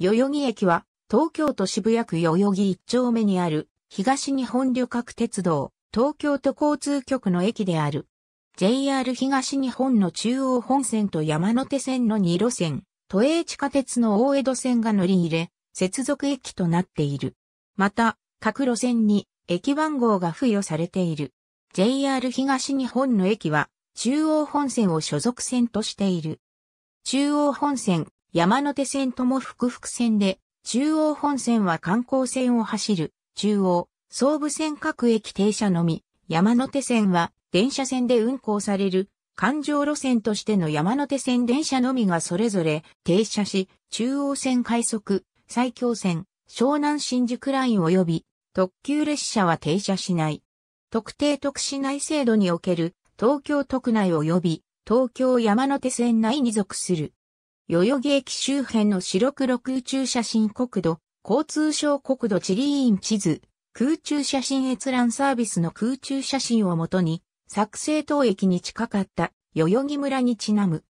代々木駅は、東京都渋谷区代々木一丁目にある、東日本旅客鉄道、東京都交通局の駅である。JR 東日本の中央本線と山手線の2路線、都営地下鉄の大江戸線が乗り入れ、接続駅となっている。また、各路線に駅番号が付与されている。JR 東日本の駅は、中央本線を所属線としている。中央本線、山手線とも複々線で、中央本線は観光線を走る、中央、総武線各駅停車のみ、山手線は電車線で運行される、環状路線としての山手線電車のみがそれぞれ停車し、中央線快速、埼京線、湘南新宿ライン及び特急列車は停車しない。特定特市内制度における東京都区内及び東京山手線内に属する代々木駅周辺の白黒空中写真国土、交通省国土地理院地図、空中写真閲覧サービスの空中写真をもとに、作成当駅に近かった代々木村にちなむ。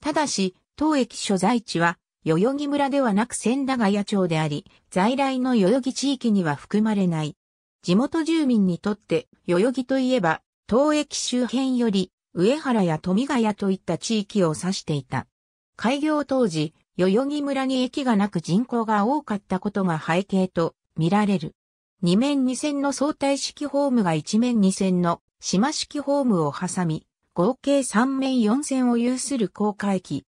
ただし、当駅所在地は代々木村ではなく千駄ヶ谷町であり、在来の代々木地域には含まれない。地元住民にとって代々木といえば、当駅周辺より上原や富ヶ谷といった地域を指していた。開業当時、代々木村に駅がなく人口が多かったことが背景と見られる。2面2線の相対式ホームが1面2線の島式ホームを挟み、合計3面4線を有する高架駅。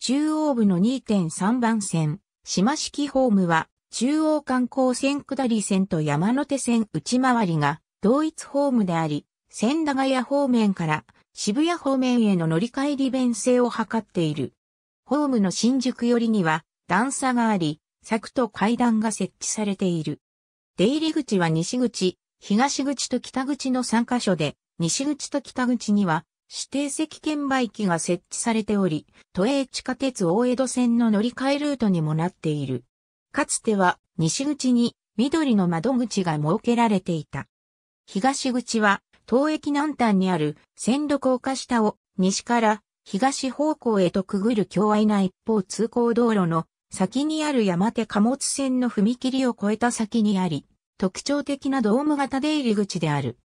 中央部の2.3番線、島式ホームは中央観光線下り線と山手線内回りが同一ホームであり、千駄ヶ谷方面から渋谷方面への乗り換え利便性を図っている。ホームの新宿寄りには段差があり、柵と階段が設置されている。出入り口は西口、東口と北口の3カ所で、西口と北口には指定席券売機が設置されており、都営地下鉄大江戸線の乗り換えルートにもなっている。かつては西口に緑の窓口が設けられていた。東口は、東駅南端にある線路高架下を西から東方向へとくぐる強愛な一方通行道路の先にある山手貨物線の踏切を越えた先にあり、特徴的なドーム型出入り口である。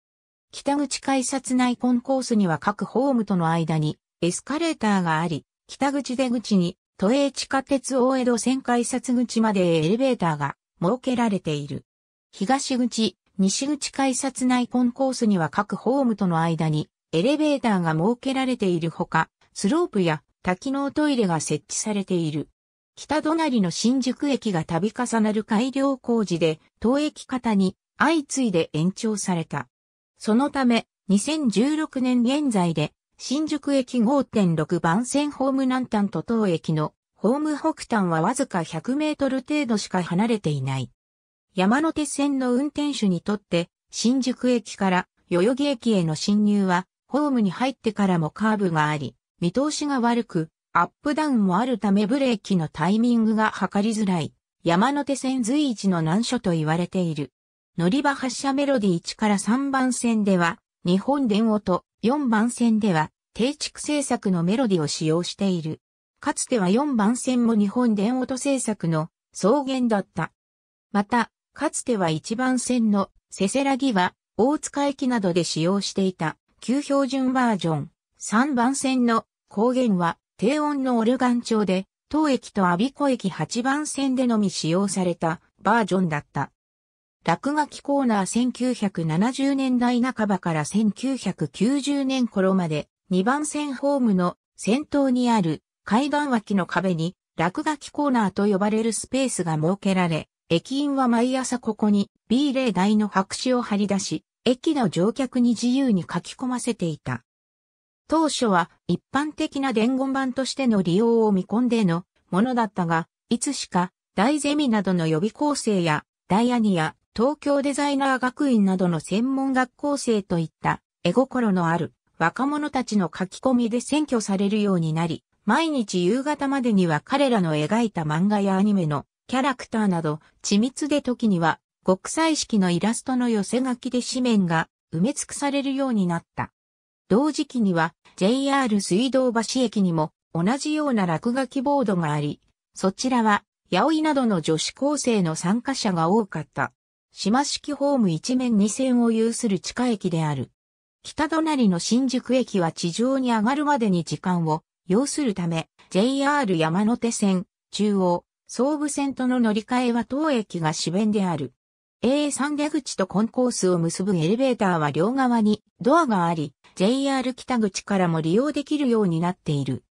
北口改札内コンコースには各ホームとの間にエスカレーターがあり、北口出口に都営地下鉄大江戸線改札口までエレベーターが設けられている。東口、西口改札内コンコースには各ホームとの間にエレベーターが設けられているほか、スロープや多機能トイレが設置されている。北隣の新宿駅が度重なる改良工事で、当駅方に相次いで延長された。そのため、2016年現在で、新宿駅5.6番線ホーム南端と当駅のホーム北端はわずか100メートル程度しか離れていない。山手線の運転手にとって、新宿駅から代々木駅への進入は、ホームに入ってからもカーブがあり、見通しが悪く、アップダウンもあるためブレーキのタイミングが測りづらい、山手線随一の難所と言われている。乗り場発車メロディ1から3番線では、日本電音、4番線では、定築制作のメロディを使用している。かつては4番線も日本電音制作の草原だった。また、かつては1番線のせせらぎは大塚駅などで使用していた旧標準バージョン。3番線の高原は低音のオルガン調で、当駅とアビ子駅8番線でのみ使用されたバージョンだった。落書きコーナー1970年代半ばから1990年頃まで2番線ホームの先頭にある海岸脇の壁に落書きコーナーと呼ばれるスペースが設けられ、駅員は毎朝ここに B 例台の白紙を貼り出し、駅の乗客に自由に書き込ませていた。当初は一般的な伝言版としての利用を見込んでのものだったが、いつしか大ゼミなどの予備校生やダイアニア、東京デザイナー学院などの専門学校生といった絵心のある若者たちの書き込みで占拠されるようになり、毎日夕方までには彼らの描いた漫画やアニメのキャラクターなど、緻密で時には、極彩色のイラストの寄せ書きで紙面が埋め尽くされるようになった。同時期には JR 水道橋駅にも同じような落書きボードがあり、そちらは、八尾などの女子高生の参加者が多かった。島式ホーム一面二線を有する地下駅である。北隣の新宿駅は地上に上がるまでに時間を要するため、JR 山手線、中央、総武線との乗り換えは当駅が主弁である。A3 出口とコンコースを結ぶエレベーターは両側にドアがあり、JR 北口からも利用できるようになっている。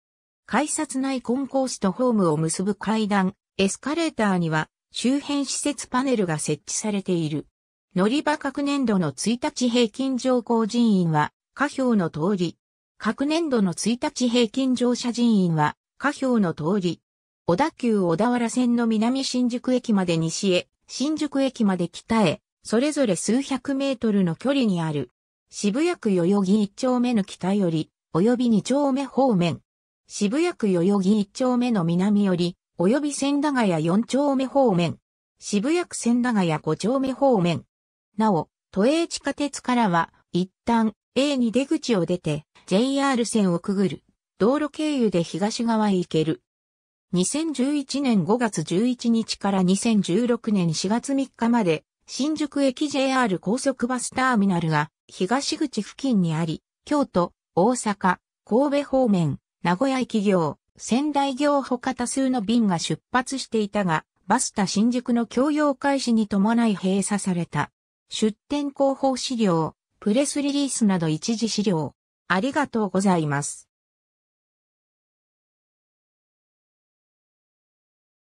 改札内コンコースとホームを結ぶ階段、エスカレーターには周辺施設パネルが設置されている。乗り場各年度の1日平均乗降人員は、下表の通り。各年度の1日平均乗車人員は、下表の通り。小田急小田原線の南新宿駅まで西へ、新宿駅まで北へ、それぞれ数百メートルの距離にある。渋谷区代々木一丁目の北より、及び二丁目方面。渋谷区代々木一丁目の南より、及び千駄ヶ谷四丁目方面。渋谷区千駄ヶ谷五丁目方面。なお、都営地下鉄からは、一旦 A に出口を出て、JR 線をくぐる。道路経由で東側へ行ける。2011年5月11日から2016年4月3日まで、新宿駅 JR 高速バスターミナルが東口付近にあり、京都、大阪、神戸方面、名古屋駅業、仙台業他多数の便が出発していたが、バスタ新宿の供用開始に伴い閉鎖された。出店広報資料、プレスリリースなど一時資料。ありがとうございます。